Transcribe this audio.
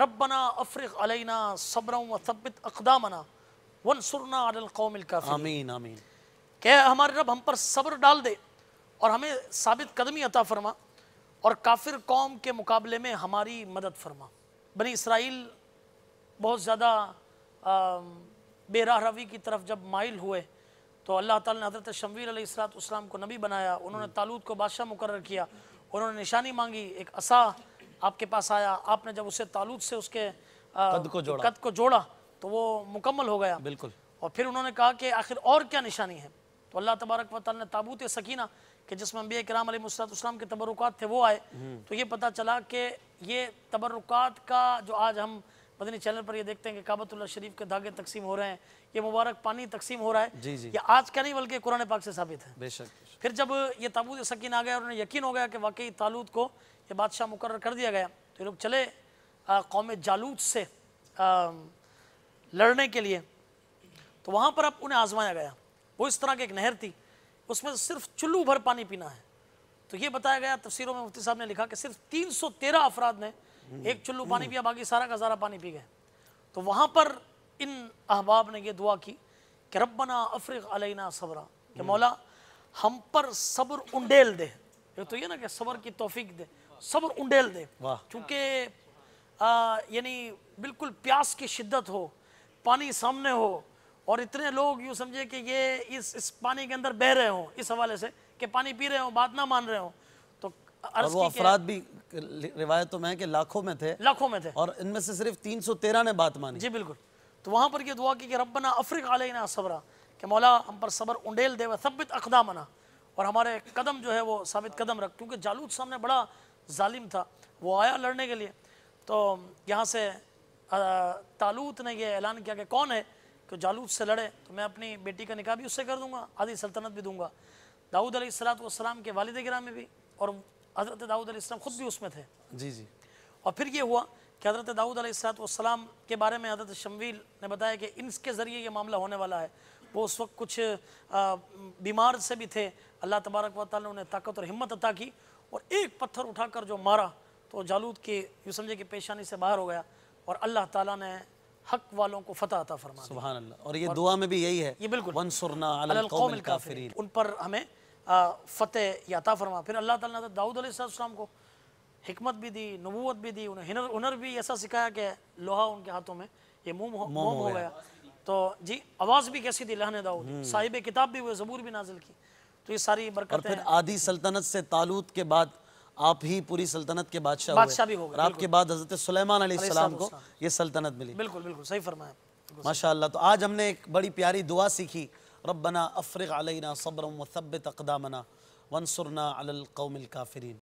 रबना अफरग अलैना सब्र वबित अकदामना वन सुरना अलकौमिल का आमीन आमीन कह हमारे रब हम पर सब्र डाल दे और हमें साबित कदमी अता फरमा और काफिर कौम के मुकाबले में हमारी मदद फरमा बनी इसराइल बहुत ज़्यादा बेराह रवी की तरफ जब माइल हुए तो अल्लाह ताला ने हज़रत शमवीर सलाम को नबी बनाया उन्होंने हम्म। तालूद को बादशाह मुकर किया उन्होंने निशानी मांगी एक असा आपके पास आया आपने जब उसे तालुद से उसके कद को जोड़ा कद को जोड़ा तो वो मुकम्मल हो गया बिल्कुल और फिर उन्होंने कहा कि आखिर और क्या निशानी है तो अल्लाह तबारक वाल ने ताबूत सकीना कि जिसमें अम्बिया कराम मुसलाम के तबरक़ात थे वो आए हम्म। तो ये पता चला कि ये तबरक़ात का जो आज हम मदनी चैनल पर ये देखते हैं कि काबतुल्ला शरीफ के धागे तकसीम हो रहे हैं ये मुबारक पानी तकसीम हो रहा है जी जी। ये आज का नहीं बल्कि कुरान पाक से साबित है बेशक, बेशक फिर जब ये ताबूत सकीन आ गया और उन्हें यकीन हो गया कि वाकई तालूद को ये बादशाह मुकर कर दिया गया तो ये लोग चले कौम जालूद से आ, लड़ने के लिए तो वहाँ पर अब उन्हें आजमाया गया वो इस तरह की एक नहर थी उसमें सिर्फ चुल्लू भर पानी पीना है तो ये बताया गया तस्वीरों में मुफ्ती साहब ने लिखा कि सिर्फ तीन सौ तेरह अफराद ने एक चुल्लू पानी पिया बाकी सारा का सारा पानी पी गए तो वहाँ पर इन अहबाब ने यह दुआ की कि रबना अफ्रीक अलैना सबरा कि मौला हम पर सब्र उंडेल दे तो ये ना कि सबर की तोफीक दे सब्र उंडेल दे क्योंकि यानी बिल्कुल प्यास की शिद्दत हो पानी सामने हो और इतने लोग यूँ समझे कि ये इस इस पानी के अंदर बह रहे हों इस हवाले से कि पानी पी रहे हों बात ना मान रहे हों तो अर्ज वो अफराद भी रिवायतों तो में है कि लाखों में थे लाखों में थे और इनमें से सिर्फ तीन सौ तेरह ने बात मानी जी बिल्कुल तो वहाँ पर यह दुआ की कि रबना अफ्रीक आलना सबरा कि मौला हम पर सबर उंडेल दे वबित अकदामना और हमारे कदम जो है वो साबित कदम रख क्योंकि जालूद सामने बड़ा ालिम था वो आया लड़ने के लिए तो यहाँ से तालूत ने यह ऐलान किया कि कौन है कि जालूत से लड़े तो मैं अपनी बेटी का निकाह भी उससे कर दूंगा आधी सल्तनत भी दूंगा दाऊद सलाम के वालद ग्राम में भी और हज़रत दाऊद सलाम ख़ुद भी उसमें थे जी जी और फिर ये हुआ कि हज़रत दाऊद सलाम के बारे में हज़रत शमवील ने बताया कि इनके ज़रिए ये मामला होने वाला है वो उस वक्त कुछ बीमार से भी थे अल्लाह तबारक व ताली ने उन्हें ताकत और हिम्मत अता की और एक पत्थर उठाकर जो मारा तो जालूद के यूँ समझे कि पेशानी से बाहर हो गया और अल्लाह ताला ने हक वालों को फतह अता फरमा सुबह और ये और दुआ में भी यही है ये बिल्कुल उन पर हमें फ़तेह याता फरमा फिर अल्लाह ताला ने दाऊद सलाम को हमत भी दी नबूत भी दी उन्हें हुनर भी ऐसा सिखाया कि लोहा उनके हाथों में ये मोम हो गया तो जी आवाज़ भी कैसी थी लहन दाऊद हम्म। साहिब किताब भी हुए ज़बूर भी नाजिल की तो ये सारी बरकत और फिर आधी सल्तनत से तालूत के बाद आप ही पूरी सल्तनत के बादशाह बादशाह भी हो गए आपके बाद हजरत सुलेमान सलाम को ये सल्तनत मिली बिल्कुल बिल्कुल सही फरमाया माशा तो आज हमने एक बड़ी प्यारी दुआ सीखी रबना अफ़रग अलना सब्र वसब तकदामना वनसरना अलकौमिल काफरीन